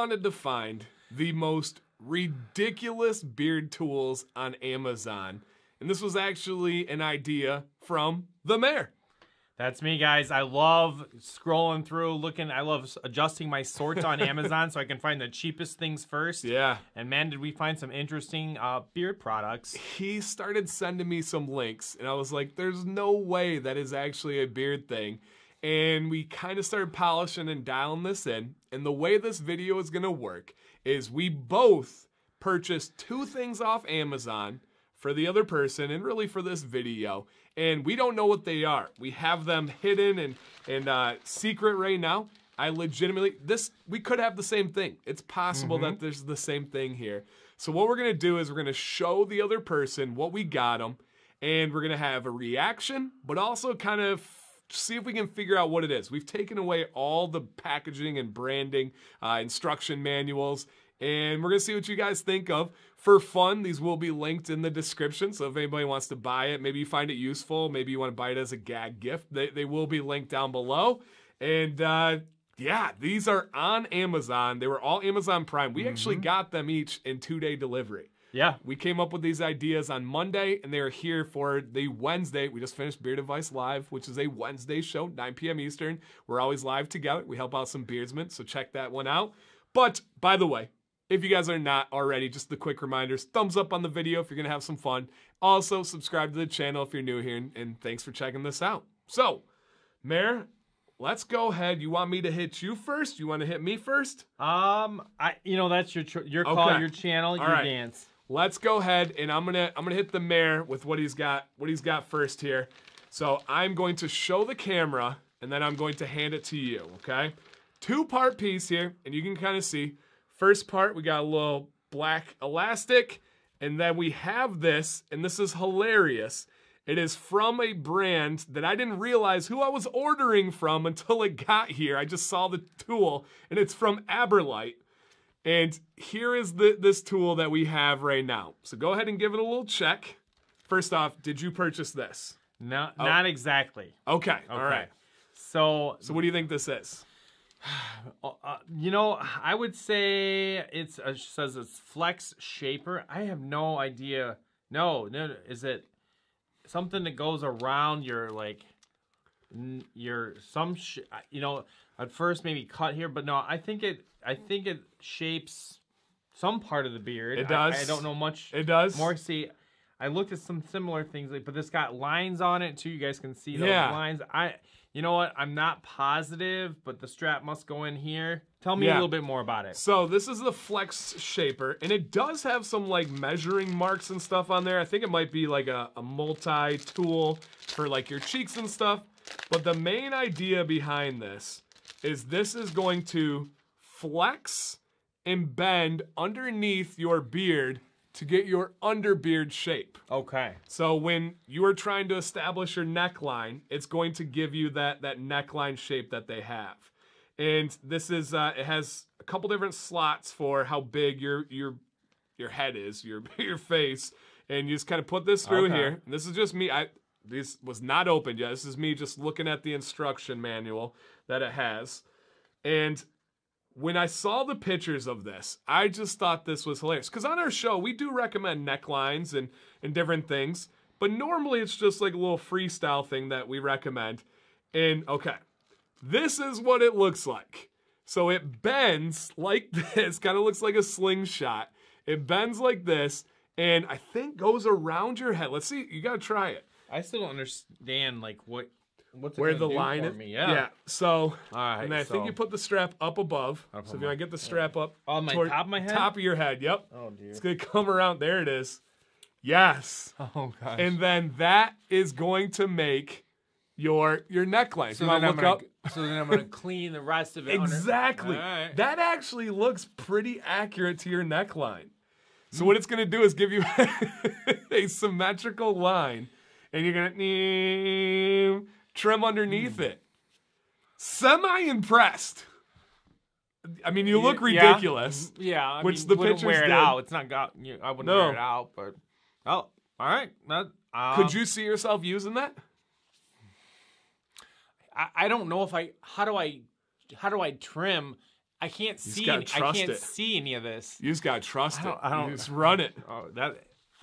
wanted to find the most ridiculous beard tools on Amazon. And this was actually an idea from the mayor. That's me, guys. I love scrolling through, looking. I love adjusting my sorts on Amazon so I can find the cheapest things first. Yeah. And man, did we find some interesting uh, beard products. He started sending me some links, and I was like, there's no way that is actually a beard thing and we kind of started polishing and dialing this in. And the way this video is gonna work is we both purchased two things off Amazon for the other person and really for this video. And we don't know what they are. We have them hidden and, and uh, secret right now. I legitimately, this, we could have the same thing. It's possible mm -hmm. that mm-hmm. there's the same thing here. So what we're gonna do is we're gonna show the other person what we got them and we're gonna have a reaction, but also kind of see if we can figure out what it is. We've taken away all the packaging and branding, uh, instruction manuals, and we're gonna see what you guys think of. For fun, these will be linked in the description, so if anybody wants to buy it, maybe you find it useful, maybe you wanna buy it as a gag gift, they, they will be linked down below. And uh, yeah, these are on Amazon. They were all Amazon Prime. We mm-hmm. actually got them each in two day delivery. Yeah, we came up with these ideas on Monday, and they are here for the Wednesday. We just finished Beard Advice Live, which is a Wednesday show, 9 p.m. Eastern. We're always live together. We help out some beardsmen, so check that one out. But by the way, if you guys are not already, just the quick reminders thumbs up on the video if you're gonna have some fun. Also, subscribe to the channel if you're new here, and, and thanks for checking this out. So, Mayor, let's go ahead. You want me to hit you first? You want to hit me first? Um, I, you know, that's your your call, okay. your channel, All your right. dance. Let's go ahead and I'm gonna I'm gonna hit the mayor with what he's got what he's got first here. So I'm going to show the camera and then I'm going to hand it to you, okay? Two part piece here and you can kind of see. First part, we got a little black elastic and then we have this and this is hilarious. It is from a brand that I didn't realize who I was ordering from until it got here. I just saw the tool and it's from Aberlite. And here is the, this tool that we have right now. So go ahead and give it a little check. First off, did you purchase this? No, oh. not exactly. Okay. okay. All right. So, so what do you think this is? Uh, uh, you know, I would say it's a, says it's Flex Shaper. I have no idea. No, no, is it something that goes around your like your some you know at first maybe cut here, but no, I think it I think it shapes some part of the beard. It does. I, I don't know much. It does. More see, I looked at some similar things, like, but this got lines on it too. You guys can see those yeah. lines. I you know what? I'm not positive, but the strap must go in here. Tell me yeah. a little bit more about it. So this is the Flex Shaper, and it does have some like measuring marks and stuff on there. I think it might be like a, a multi-tool for like your cheeks and stuff. But the main idea behind this is this is going to flex and bend underneath your beard to get your underbeard shape. Okay. So when you are trying to establish your neckline, it's going to give you that, that neckline shape that they have. And this is, uh, it has a couple different slots for how big your, your, your head is, your, your face. And you just kind of put this through okay. here. And this is just me. I, this was not opened yet. This is me just looking at the instruction manual that it has. And when I saw the pictures of this, I just thought this was hilarious. Because on our show, we do recommend necklines and, and different things. But normally it's just like a little freestyle thing that we recommend. And okay, this is what it looks like. So it bends like this, kind of looks like a slingshot. It bends like this, and I think goes around your head. Let's see, you gotta try it. I still don't understand like what what's where the line is. Yeah. yeah. So, all right. And I so. think you put the strap up above. so if you want to get the strap up on my top of my head, top of your head. Yep. Oh dear. It's gonna come around. There it is. Yes. Oh gosh. And then that is going to make your your neckline. So then, I'm gonna, up. so then I'm gonna clean the rest of it. exactly. That actually looks pretty accurate to your neckline. So mm. what it's gonna do is give you a symmetrical line and you're gonna trim underneath mm. it. Semi impressed. I mean, you look ridiculous. Yeah, yeah I which mean, the pictures wear it did. out. It's not got. You, I wouldn't no. wear it out, but oh, all right. That, uh, Could you see yourself using that? I, I don't know if I. How do I? How do I trim? I can't see. Any, I can't it. see any of this. You just gotta trust I it. I don't. You just run it. Oh, that.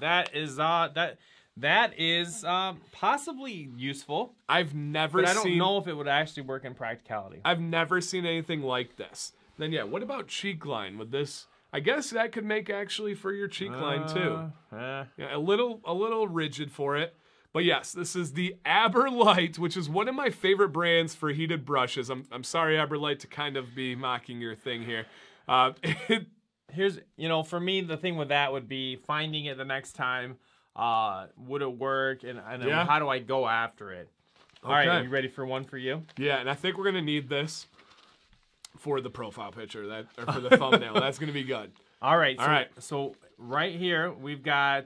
That is uh that that is uh, possibly useful. I've never but I don't know if it would actually work in practicality. I've never seen anything like this. Then yeah, what about cheek line? Would this I guess that could make actually for your cheek uh, line too. Uh, eh. Yeah, a little a little rigid for it. But yes, this is the Aberlite, which is one of my favorite brands for heated brushes. I'm I'm sorry Aberlite, to kind of be mocking your thing here. Uh, it, Here's you know, for me the thing with that would be finding it the next time uh, would it work? And, and yeah. how do I go after it? Okay. All right, you ready for one for you? Yeah, and I think we're gonna need this for the profile picture that or for the thumbnail. That's gonna be good. All right. All so, right. So right here we've got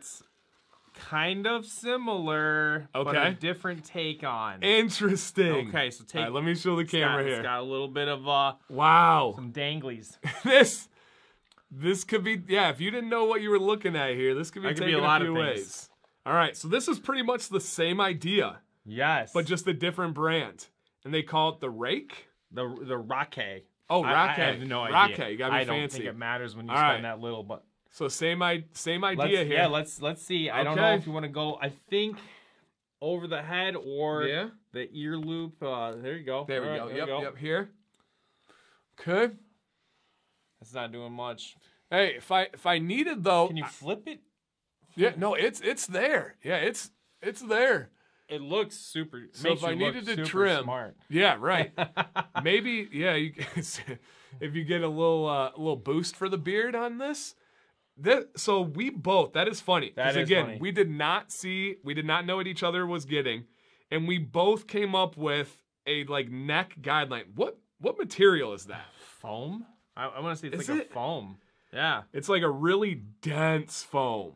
kind of similar, okay. but a different take on. Interesting. Okay, so take. let me show the camera got, here. It's got a little bit of uh. Wow. Some danglies. this this could be yeah. If you didn't know what you were looking at here, this could be that taken could be a, lot few of ways. All right, so this is pretty much the same idea. Yes, but just a different brand, and they call it the rake. The the rake. Oh, rake. I, I have no idea. Rake. You gotta be I fancy. don't think it matters when you All spend right. that little, but. So same I same idea let's, here. Yeah, let's let's see. I don't know if you want to go. I think over the head or yeah. the ear loop. Uh, there you go. There All we right, go. There yep, we go. yep. Here. Okay. It's not doing much. Hey, if I if I needed though, can you flip it? Yeah, no, it's it's there. Yeah, it's it's there. It looks super. So if I needed to trim, smart. yeah, right. Maybe yeah. You, if you get a little uh, little boost for the beard on this, that so we both. That is funny. That is again, funny. we did not see, we did not know what each other was getting, and we both came up with a like neck guideline. What what material is that? Foam. I, I want to say it's Is like it? a foam. Yeah. It's like a really dense foam,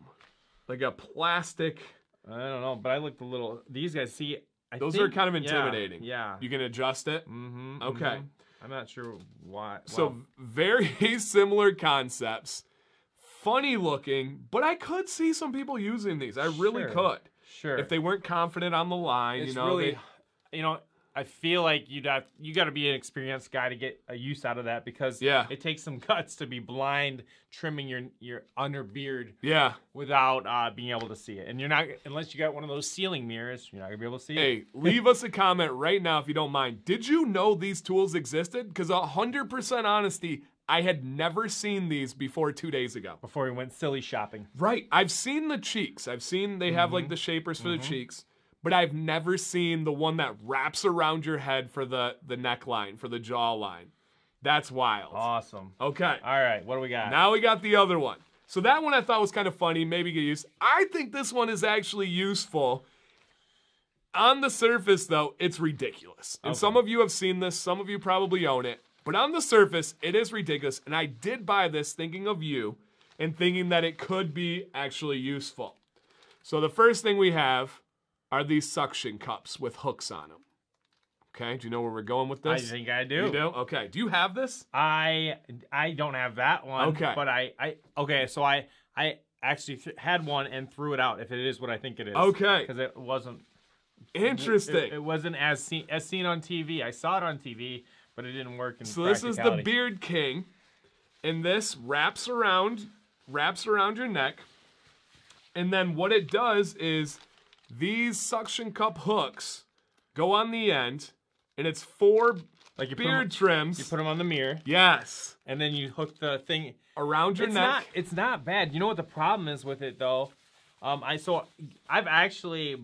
like a plastic. I don't know, but I looked a little. These guys, see, I Those think- are kind of intimidating. Yeah. You can adjust it. Mm-hmm. Okay. mhm. I'm not sure why. So very similar concepts, funny looking, but I could see some people using these. I really Sure. could. sure. If they weren't confident on the line, it's you know, really, they, you know, I feel like you'd have you got to be an experienced guy to get a use out of that because yeah. it takes some guts to be blind trimming your your under beard yeah without uh, being able to see it and you're not unless you got one of those ceiling mirrors you're not gonna be able to see hey, it. Hey, leave us a comment right now if you don't mind. Did you know these tools existed? Because hundred percent honesty, I had never seen these before two days ago. Before we went silly shopping. Right. I've seen the cheeks. I've seen they have mm-hmm. like the shapers for mm-hmm. the cheeks but I've never seen the one that wraps around your head for the, the neckline, for the jawline. That's wild. Awesome. Okay. All right, what do we got? Now we got the other one. So that one I thought was kind of funny, maybe get used. I think this one is actually useful. On the surface, though, it's ridiculous. And okay. some of you have seen this, some of you probably own it. But on the surface, it is ridiculous. And I did buy this thinking of you and thinking that it could be actually useful. So the first thing we have are these suction cups with hooks on them. Okay, do you know where we're going with this? I think I do. You do? Okay. Do you have this? I I don't have that one. Okay. But I I okay. So I I actually had one and threw it out. If it is what I think it is. Okay. Because it wasn't. Interesting. It, it, it, wasn't as seen as seen on TV. I saw it on TV, but it didn't work. so this is the Beard King, and this wraps around wraps around your neck, and then what it does is these suction cup hooks go on the end, and it's four like you beard them, trims. You put them on the mirror. Yes. And then you hook the thing around your it's neck. Not, it's not bad. You know what the problem is with it though? Um, I so I've actually,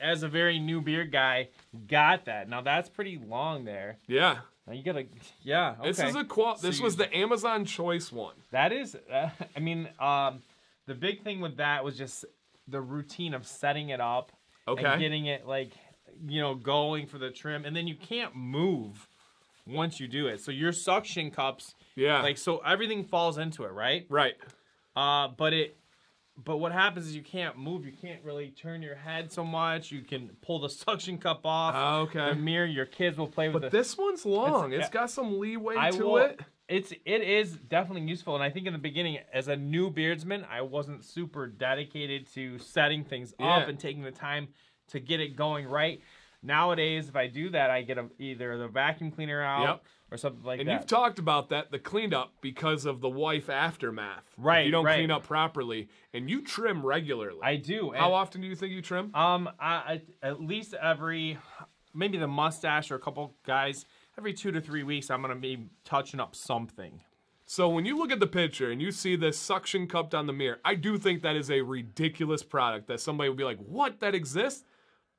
as a very new beard guy, got that. Now that's pretty long there. Yeah. Now you gotta, yeah. Okay. This is a qual. This so was the Amazon Choice one. That is, uh, I mean, um, the big thing with that was just the routine of setting it up okay. and getting it like you know going for the trim, and then you can't move once you do it. So your suction cups, yeah, like so everything falls into it, right? Right. Uh, but it, but what happens is you can't move. You can't really turn your head so much. You can pull the suction cup off. Oh, okay. The mirror. Your kids will play with. it. But the, this one's long. it's, it's got some leeway I to will, it it's it is definitely useful and i think in the beginning as a new beardsman i wasn't super dedicated to setting things yeah. up and taking the time to get it going right nowadays if i do that i get a, either the vacuum cleaner out yep. or something like and that and you've talked about that the cleanup because of the wife aftermath right if you don't right. clean up properly and you trim regularly i do how often do you think you trim um I, I, at least every maybe the mustache or a couple guys every two to three weeks, I'm gonna be touching up something. So when you look at the picture and you see this suction cup down the mirror, I do think that is a ridiculous product that somebody would be like, what, that exists?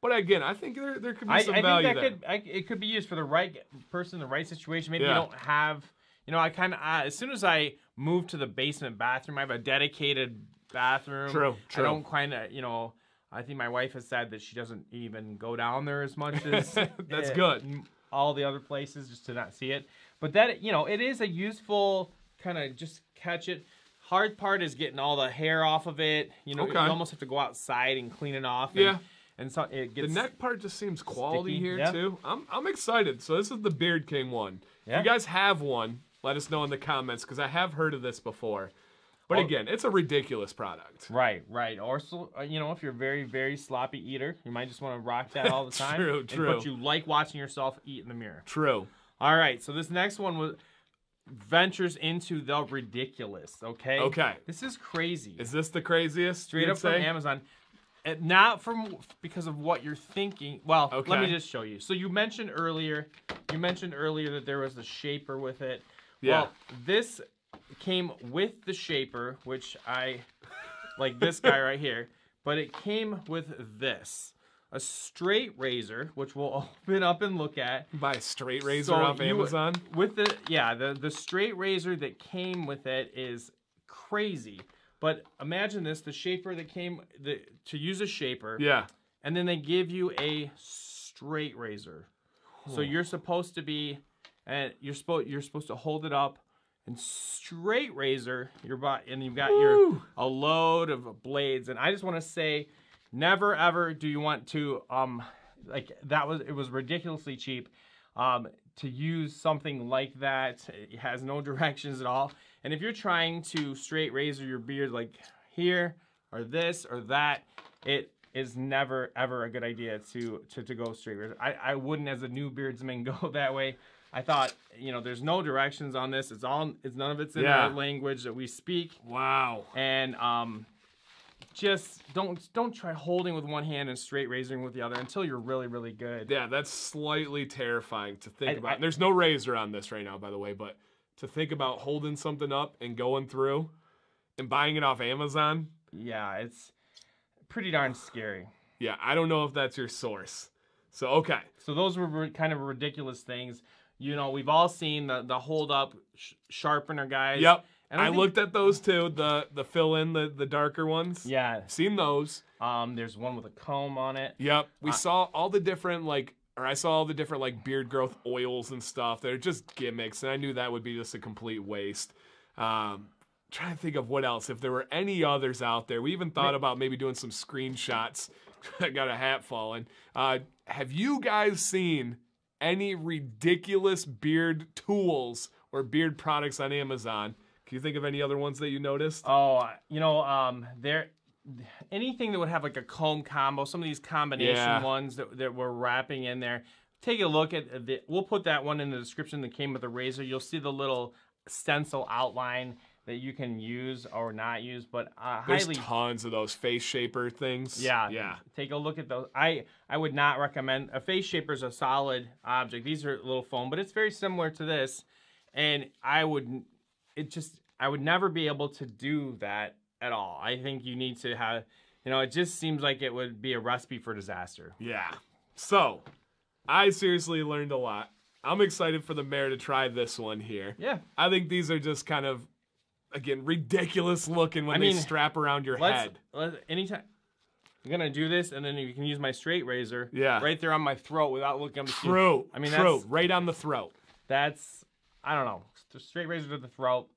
But again, I think there, there could be some I value there. Could, I, it could be used for the right person, the right situation. Maybe yeah. you don't have, you know, I kind of, uh, as soon as I move to the basement bathroom, I have a dedicated bathroom. True, true. I don't kind of, you know, I think my wife has said that she doesn't even go down there as much as. That's it, good all the other places just to not see it. But that, you know, it is a useful kind of just catch it. Hard part is getting all the hair off of it. You know, okay. you almost have to go outside and clean it off. And, yeah. And so it gets the neck part just seems quality sticky. here yeah. too. I'm I'm excited. So this is the Beard King one. Yeah. If you guys have one, let us know in the comments because I have heard of this before. But again, it's a ridiculous product. Right, right. Or so, uh, you know, if you're a very, very sloppy eater, you might just want to rock that all the time. true, and, true. But you like watching yourself eat in the mirror. True. All right. So this next one was ventures into the ridiculous. Okay. Okay. This is crazy. Is this the craziest? Straight up say? from Amazon. Uh, not from because of what you're thinking. Well, okay. let me just show you. So you mentioned earlier, you mentioned earlier that there was a shaper with it. Yeah. Well, this came with the shaper, which I like this guy right here, but it came with this. A straight razor, which we'll open up and look at. Buy a straight razor so off Amazon? With the, yeah, the, the straight razor that came with it is crazy. But imagine this, the shaper that came, the, to use a shaper. Yeah. And then they give you a straight razor. So you're supposed to be, and you're, supposed you're supposed to hold it up and straight razor your butt and you've got Woo! your a load of blades and i just want to say never ever do you want to um like that was it was ridiculously cheap um to use something like that it has no directions at all and if you're trying to straight razor your beard like here or this or that it is never ever a good idea to to, to go straight razor I, I wouldn't as a new beardsman go that way I thought, you know, there's no directions on this. It's all, it's none of it's in yeah. language that we speak. Wow. And um, just don't don't try holding with one hand and straight razoring with the other until you're really really good. Yeah, that's slightly terrifying to think I, about. I, there's no razor on this right now, by the way, but to think about holding something up and going through and buying it off Amazon. Yeah, it's pretty darn scary. Yeah, I don't know if that's your source. So okay. So those were kind of ridiculous things. You know, we've all seen the the hold up sh sharpener guys. Yep. And I, I looked at those too, the the fill in the the darker ones. Yeah. Seen those. Um there's one with a comb on it. Yep. We uh, saw all the different like or I saw all the different like beard growth oils and stuff. They're just gimmicks and I knew that would be just a complete waste. Um trying to think of what else if there were any others out there. We even thought about maybe doing some screenshots. I got a hat falling. Uh have you guys seen any ridiculous beard tools or beard products on Amazon. Can you think of any other ones that you noticed? Oh, you know, um, there anything that would have like a comb combo, some of these combination yeah. ones that, that we're wrapping in there. Take a look at the, we'll put that one in the description that came with the razor. You'll see the little stencil outline that you can use or not use, but uh, there's highly, tons of those face shaper things. Yeah, yeah. Take a look at those. I I would not recommend a face shaper is a solid object. These are a little foam, but it's very similar to this, and I would it just I would never be able to do that at all. I think you need to have you know it just seems like it would be a recipe for disaster. Yeah. So I seriously learned a lot. I'm excited for the mayor to try this one here. Yeah. I think these are just kind of again ridiculous looking when I mean, they strap around your let's, head. Let's, anytime. I'm gonna do this, and then you can use my straight razor. Yeah. Right there on my throat without looking. True. I mean, true. right on the throat. That's I don't know. Straight razor to the throat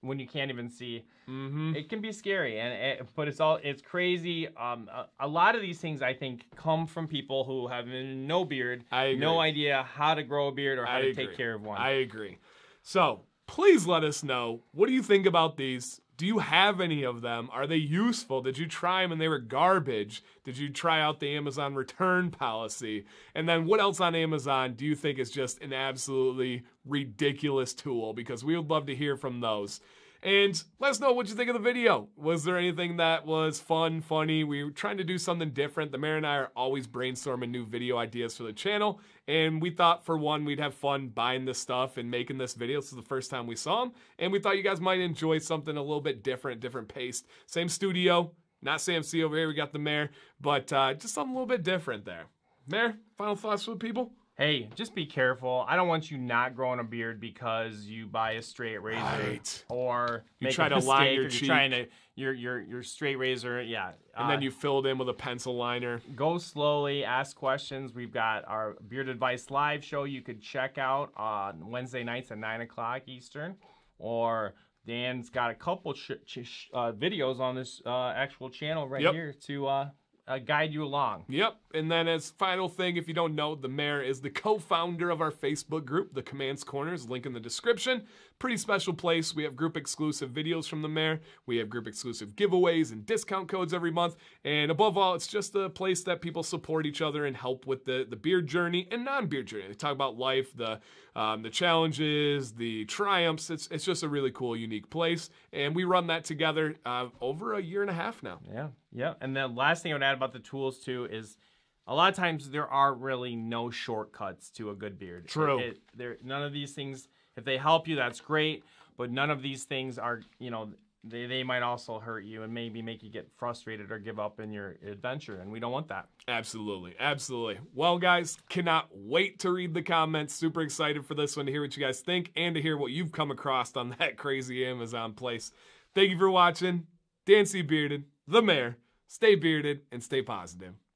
when you can't even see. Mm-hmm. It can be scary, and it, but it's all it's crazy. Um, a, a, lot of these things I think come from people who have no beard, no idea how to grow a beard or how I to agree. take care of one. I agree. So please let us know. What do you think about these? Do you have any of them? Are they useful? Did you try them and they were garbage? Did you try out the Amazon return policy? And then what else on Amazon do you think is just an absolutely ridiculous tool? Because we would love to hear from those. And let us know what you think of the video. Was there anything that was fun, funny? We were trying to do something different. The mayor and I are always brainstorming new video ideas for the channel. And we thought, for one, we'd have fun buying this stuff and making this video. This is the first time we saw them. And we thought you guys might enjoy something a little bit different, different pace. Same studio, not Sam C over here. We got the mayor, but uh, just something a little bit different there. Mayor, final thoughts for the people? hey, just be careful. I don't want you not growing a beard because you buy a straight razor right. or you try to line your cheek. You're trying to your your your straight razor, yeah. And uh, then you filled in with a pencil liner. Go slowly, ask questions. We've got our Beard Advice Live show you could check out on Wednesday nights at nine o'clock Eastern, or Dan's got a couple sh- sh- uh, videos on this uh, actual channel right yep. here to uh, uh, guide you along. Yep. And then as final thing, if you don't know, the mayor is the co-founder of our Facebook group, The Commands Corners, link in the description. Pretty special place. We have group exclusive videos from the mayor. We have group exclusive giveaways and discount codes every month. And above all, it's just a place that people support each other and help with the, the beard journey and non-beard journey. They talk about life, the um, the challenges, the triumphs. It's, it's just a really cool, unique place. And we run that together uh, over a year and a half now. Yeah, yeah. And the last thing I would add about the tools too is a lot of times there are really no shortcuts to a good beard. True. It, it, there, none of these things if they help you, that's great. But none of these things are, you know, they, they might also hurt you and maybe make you get frustrated or give up in your adventure. And we don't want that. Absolutely. Absolutely. Well, guys, cannot wait to read the comments. Super excited for this one to hear what you guys think and to hear what you've come across on that crazy Amazon place. Thank you for watching. Dancy Bearded, the mayor. Stay bearded and stay positive.